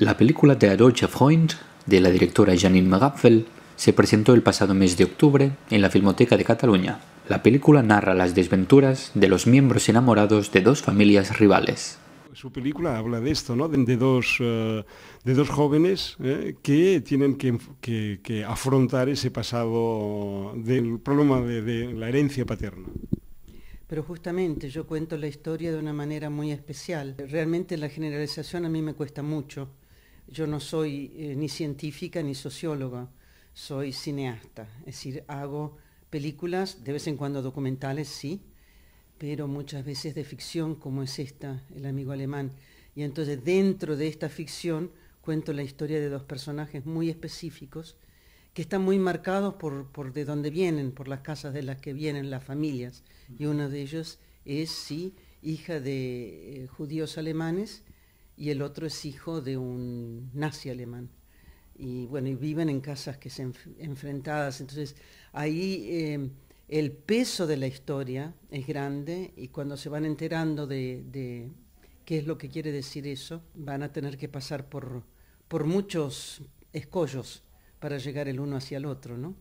La película de Adolphe Freund, de la directora Janine Magapfel, se presentó el pasado mes de octubre en la Filmoteca de Cataluña. La película narra las desventuras de los miembros enamorados de dos familias rivales. Su película habla de esto, de, dos, eh, de dos jóvenes eh, que tienen que, afrontar ese pasado del problema de la herencia paterna. Pero justamente yo cuento la historia de una manera muy especial. Realmente la generalización a mí me cuesta mucho yo no soy eh, ni científica ni socióloga, soy cineasta, es decir, hago películas, de vez en cuando documentales, sí, pero muchas veces de ficción, como es esta, El amigo alemán. Y entonces dentro de esta ficción cuento la historia de dos personajes muy específicos que están muy marcados por, de dónde vienen, por las casas de las que vienen, las familias. Y uno de ellos es, sí, hija de eh, judíos alemanes y el otro es hijo de un nazi alemán. Y bueno, y viven en casas que se enfrentadas. Entonces, ahí em, el peso de la historia es grande y cuando se van enterando de, qué es lo que quiere decir eso, van a tener que pasar por, por muchos escollos para llegar el uno hacia el otro, ¿no?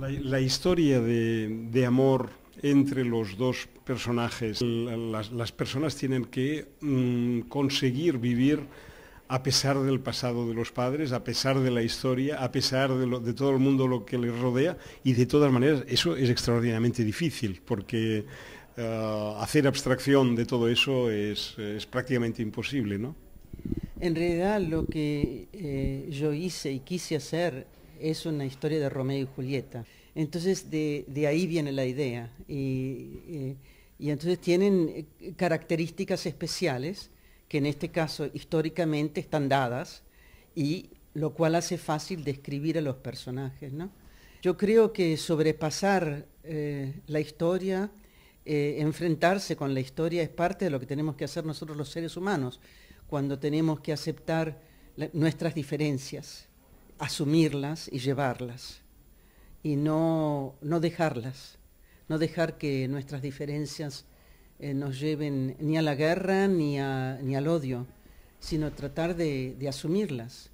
La, historia de, de amor entre los dos personajes. Las, personas tienen que mm, conseguir vivir a pesar del pasado de los padres, a pesar de la historia, a pesar de, todo el mundo lo que les rodea, y de todas maneras eso es extraordinariamente difícil, porque eh, hacer abstracción de todo eso es, prácticamente imposible, En realidad lo que eh, yo hice y quise hacer es una historia de Romeo y Julieta. Entonces, de, ahí viene la idea. Y, eh, entonces tienen eh, características especiales que en este caso históricamente están dadas y lo cual hace fácil describir a los personajes. ¿no? Yo creo que sobrepasar eh, la historia, enfrentarse con la historia es parte de lo que tenemos que hacer nosotros los seres humanos, cuando tenemos que aceptar nuestras diferencias, asumirlas y llevarlas y no, dejarlas, no dejar que nuestras diferencias eh, nos lleven ni a la guerra ni, ni al odio, sino tratar de, asumirlas.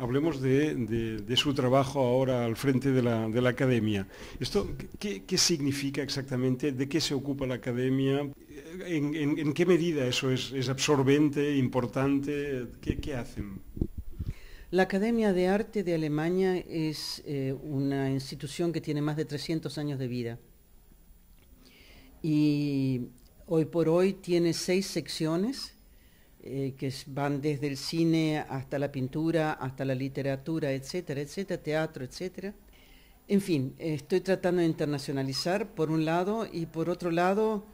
Hablemos de, su trabajo ahora al frente de la, academia. Esto, ¿qué, significa exactamente? ¿De qué se ocupa la academia? ¿En, qué medida eso es, absorbente, importante? ¿Qué, qué hacen? La Academia de Arte de Alemania es eh, una institución que tiene más de 300 años de vida y hoy por hoy tiene seis secciones eh, que van desde el cine hasta la pintura, hasta la literatura, etcétera, etcétera, teatro, etcétera. En fin, estoy tratando de internacionalizar por un lado y por otro lado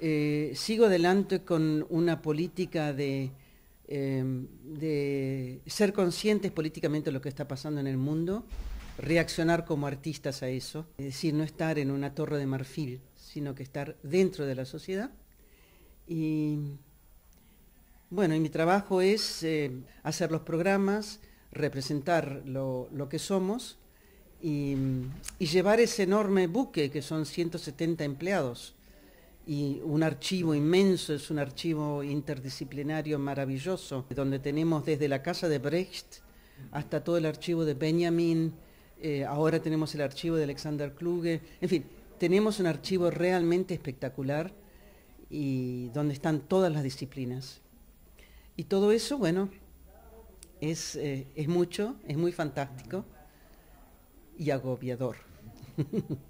eh, sigo adelante con una política de Em, de ser conscientes políticamente de lo que está pasando en el mundo, reaccionar como artistas a eso, es decir, no estar en una torre de marfil, sino que estar dentro de la sociedad. Y bueno, y mi trabajo es em, hacer los programas, representar lo, que somos y, y llevar ese enorme buque que son 170 empleados y un archivo inmenso, es un archivo interdisciplinario maravilloso, donde tenemos desde la casa de Brecht hasta todo el archivo de Benjamin, eh, ahora tenemos el archivo de Alexander Kluge, en fin, tenemos un archivo realmente espectacular y donde están todas las disciplinas. Y todo eso, bueno, es, eh, es mucho, es muy fantástico y agobiador.